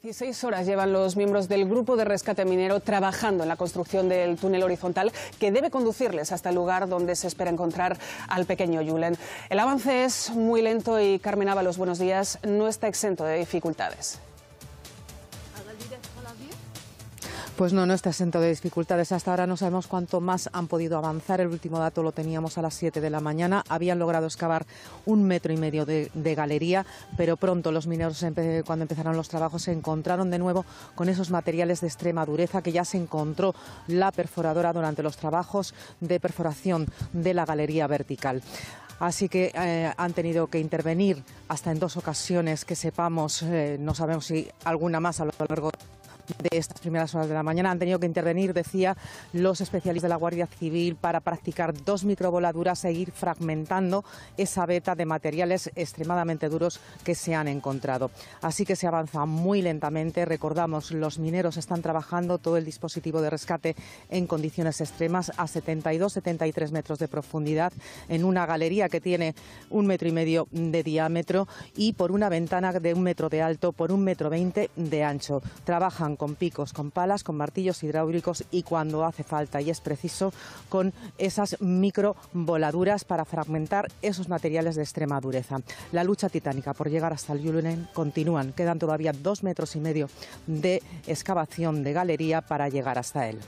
16 horas llevan los miembros del grupo de rescate minero trabajando en la construcción del túnel horizontal que debe conducirles hasta el lugar donde se espera encontrar al pequeño Yulen. El avance es muy lento y Carmen Ábalos, buenos días, no está exento de dificultades. Pues no, no está exento de dificultades. Hasta ahora no sabemos cuánto más han podido avanzar. El último dato lo teníamos a las 7 de la mañana. Habían logrado excavar un metro y medio de, galería, pero pronto los mineros, cuando empezaron los trabajos, se encontraron de nuevo con esos materiales de extrema dureza que ya se encontró la perforadora durante los trabajos de perforación de la galería vertical. Así que eh, han tenido que intervenir hasta en dos ocasiones que sepamos, eh, no sabemos si alguna más a lo largo de de estas primeras horas de la mañana. Han tenido que intervenir, decía, los especialistas de la Guardia Civil para practicar dos microvoladuras, seguir fragmentando esa beta de materiales extremadamente duros que se han encontrado. Así que se avanza muy lentamente. Recordamos, los mineros están trabajando todo el dispositivo de rescate en condiciones extremas a 72-73 metros de profundidad en una galería que tiene un metro y medio de diámetro y por una ventana de un metro de alto por un metro veinte de ancho. Trabajan con picos, con palas, con martillos hidráulicos y cuando hace falta y es preciso con esas micro voladuras para fragmentar esos materiales de extrema dureza. La lucha titánica por llegar hasta el Yulunen continúan. Quedan todavía dos metros y medio de excavación de galería para llegar hasta él.